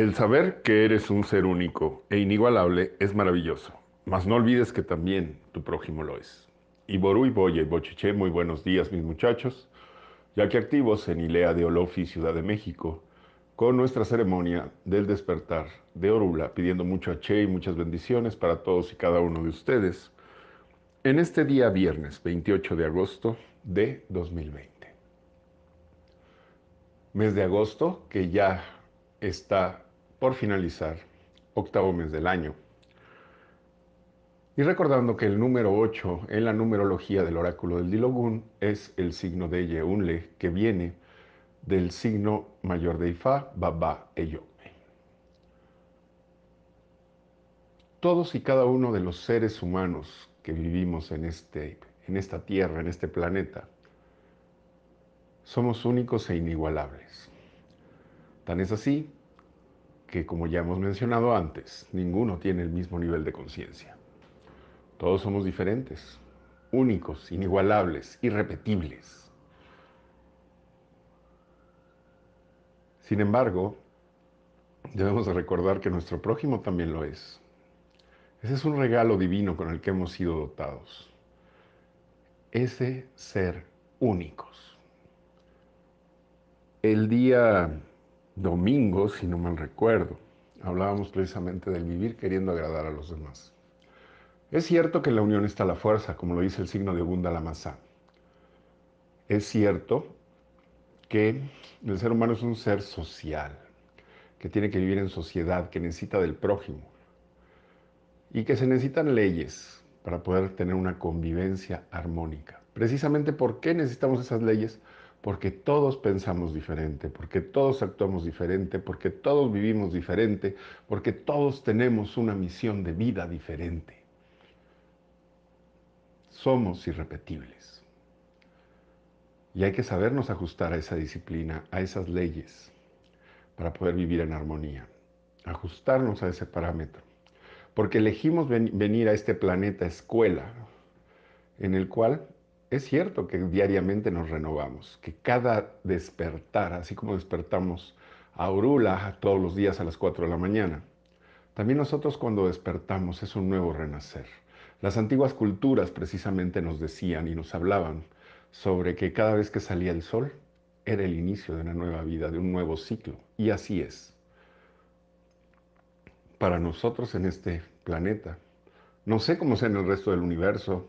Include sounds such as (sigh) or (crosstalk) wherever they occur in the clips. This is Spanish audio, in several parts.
El saber que eres un ser único e inigualable es maravilloso, mas no olvides que también tu prójimo lo es. Y Ború y Bochiche, muy buenos días mis muchachos, ya que activos en Ilea de Olofi, Ciudad de México, con nuestra ceremonia del despertar de Orula, pidiendo mucho a Che y muchas bendiciones para todos y cada uno de ustedes, en este día viernes 28 de agosto de 2020. Mes de agosto que ya está por finalizar, octavo mes del año. Y recordando que el número 8 en la numerología del oráculo del Dilogun es el signo de Yeunle, que viene del signo mayor de Ifá, Baba Eyo. Todos y cada uno de los seres humanos que vivimos en, este, en esta tierra, en este planeta, somos únicos e inigualables. Tan es así que como ya hemos mencionado antes, ninguno tiene el mismo nivel de conciencia. Todos somos diferentes, únicos, inigualables, irrepetibles. Sin embargo, debemos recordar que nuestro prójimo también lo es. Ese es un regalo divino con el que hemos sido dotados. Ese ser únicos. El día domingo, si no mal recuerdo, hablábamos precisamente del vivir queriendo agradar a los demás. Es cierto que la unión está la fuerza, como lo dice el signo de Bunda masa Es cierto que el ser humano es un ser social, que tiene que vivir en sociedad, que necesita del prójimo y que se necesitan leyes para poder tener una convivencia armónica. Precisamente por qué necesitamos esas leyes, porque todos pensamos diferente, porque todos actuamos diferente, porque todos vivimos diferente, porque todos tenemos una misión de vida diferente. Somos irrepetibles. Y hay que sabernos ajustar a esa disciplina, a esas leyes, para poder vivir en armonía, ajustarnos a ese parámetro. Porque elegimos venir a este planeta escuela en el cual es cierto que diariamente nos renovamos, que cada despertar, así como despertamos a Orula todos los días a las 4 de la mañana, también nosotros cuando despertamos es un nuevo renacer. Las antiguas culturas precisamente nos decían y nos hablaban sobre que cada vez que salía el sol era el inicio de una nueva vida, de un nuevo ciclo. Y así es. Para nosotros en este planeta, no sé cómo sea en el resto del universo,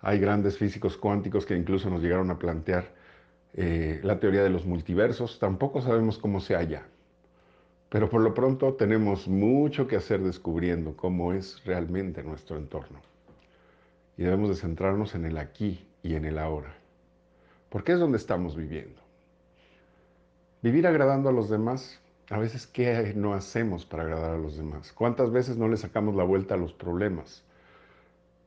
hay grandes físicos cuánticos que incluso nos llegaron a plantear eh, la teoría de los multiversos. Tampoco sabemos cómo se halla, pero por lo pronto tenemos mucho que hacer descubriendo cómo es realmente nuestro entorno. Y debemos de centrarnos en el aquí y en el ahora, porque es donde estamos viviendo. Vivir agradando a los demás, a veces qué no hacemos para agradar a los demás. ¿Cuántas veces no le sacamos la vuelta a los problemas?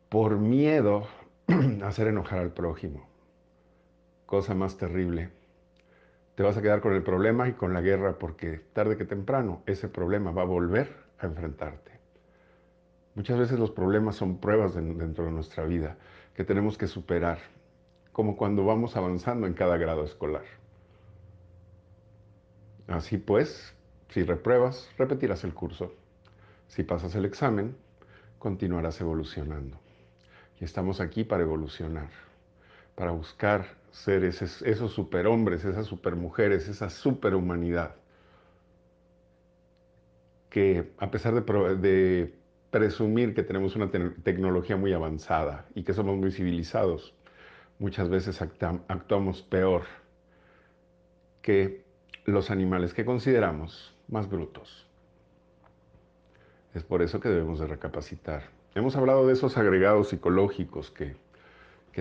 Por miedo (clears throat) hacer enojar al prójimo. Cosa más terrible. Te vas a quedar con el problema y con la guerra porque tarde que temprano ese problema va a volver a enfrentarte. Muchas veces los problemas son pruebas dentro de nuestra vida que tenemos que superar, como cuando vamos avanzando en cada grado escolar. Así pues, si repruebas, repetirás el curso. Si pasas el examen, continuarás evolucionando estamos aquí para evolucionar, para buscar ser esos, superhombres, esas supermujeres, esa superhumanidad, que a pesar de, presumir que tenemos una tecnología muy avanzada y que somos muy civilizados, muchas veces actuamos peor que los animales que consideramos más brutos. Es por eso que debemos de recapacitar. Hemos hablado de esos agregados psicológicos que,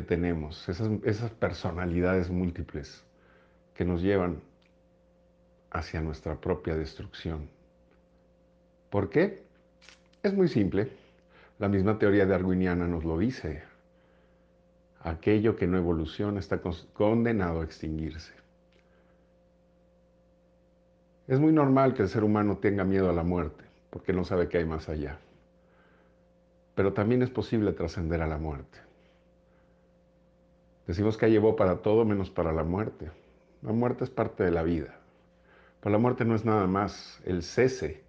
tenemos, esas, esas personalidades múltiples que nos llevan hacia nuestra propia destrucción. ¿Por qué? Es muy simple. La misma teoría darwiniana nos lo dice. Aquello que no evoluciona está condenado a extinguirse. Es muy normal que el ser humano tenga miedo a la muerte porque no sabe que hay más allá. Pero también es posible trascender a la muerte. Decimos que llevó para todo menos para la muerte. La muerte es parte de la vida. Pero la muerte no es nada más el cese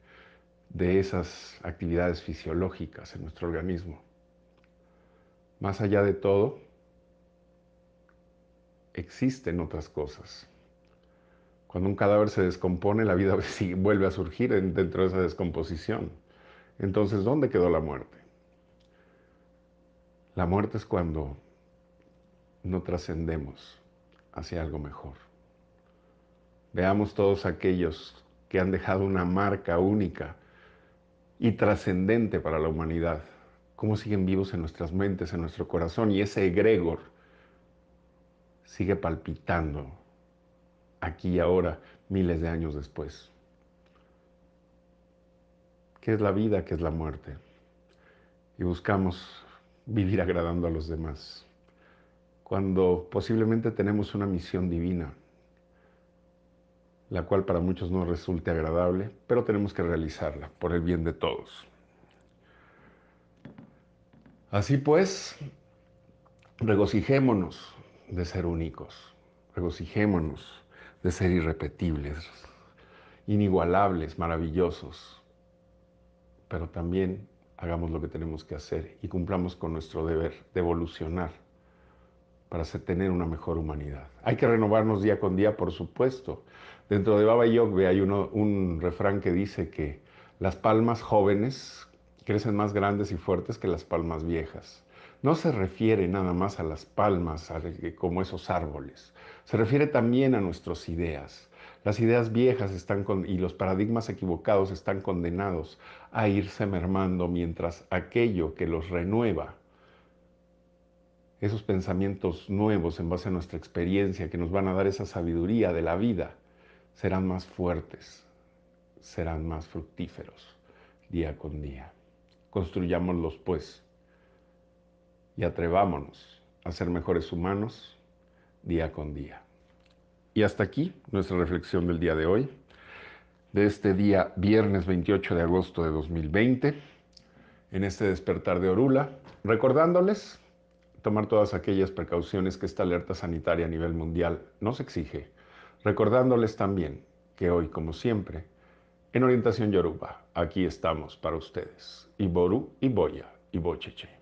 de esas actividades fisiológicas en nuestro organismo. Más allá de todo, existen otras cosas. Cuando un cadáver se descompone, la vida (laughs) vuelve a surgir dentro de esa descomposición. Entonces, ¿dónde quedó la muerte? La muerte es cuando no trascendemos hacia algo mejor. Veamos todos aquellos que han dejado una marca única y trascendente para la humanidad, cómo siguen vivos en nuestras mentes, en nuestro corazón, y ese egregor sigue palpitando aquí y ahora, miles de años después. ¿Qué es la vida? ¿Qué es la muerte? Y buscamos vivir agradando a los demás, cuando posiblemente tenemos una misión divina, la cual para muchos no resulte agradable, pero tenemos que realizarla por el bien de todos. Así pues, regocijémonos de ser únicos, regocijémonos de ser irrepetibles, inigualables, maravillosos. Pero también hagamos lo que tenemos que hacer y cumplamos con nuestro deber de evolucionar para tener una mejor humanidad. Hay que renovarnos día con día, por supuesto. Dentro de Baba Yogbe hay un refrán que dice que las palmas jóvenes crecen más grandes y fuertes que las palmas viejas. No se refiere nada más a las palmas como esos árboles, se refiere también a nuestras ideas. Las ideas viejas están con, y los paradigmas equivocados están condenados a irse mermando mientras aquello que los renueva, esos pensamientos nuevos en base a nuestra experiencia que nos van a dar esa sabiduría de la vida, serán más fuertes, serán más fructíferos día con día. Construyámoslos pues y atrevámonos a ser mejores humanos día con día. Y hasta aquí nuestra reflexión del día de hoy, de este día viernes 28 de agosto de 2020, en este despertar de Orula, recordándoles tomar todas aquellas precauciones que esta alerta sanitaria a nivel mundial nos exige, recordándoles también que hoy, como siempre, en Orientación Yoruba, aquí estamos para ustedes, Iboru, Iboya y Bocheche.